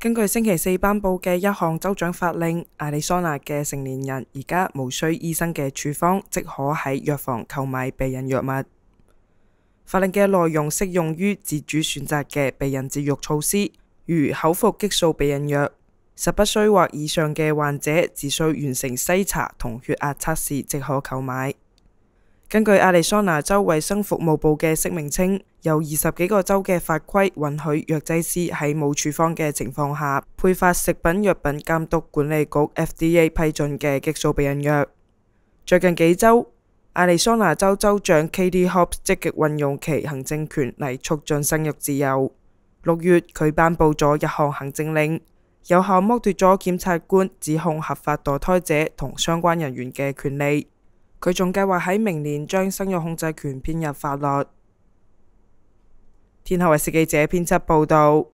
根据星期四颁布嘅一项州长法令，亚利桑那嘅成年人而家无需医生嘅处方，即可喺药房购买避孕药物。法令嘅内容适用于自主选择嘅避孕节育措施，如口服激素避孕药。十不岁或以上嘅患者，只需完成筛查同血压测试，即可购买。根據亞利桑那州衛生服務部嘅聲明稱，有二十幾個州嘅法規允許藥劑師喺冇處方嘅情況下配發食品藥品監督管理局 FDA 批准嘅激素避孕藥。最近幾週，亞利桑那州州長 k d Hob 積極運用其行政權嚟促進生育自由。六月，佢頒布咗一项行政令，有效剝奪咗檢察官指控合法墮胎者同相關人員嘅權利。佢仲计划喺明年将生育控制权编入法律。天后卫视记者编辑报道。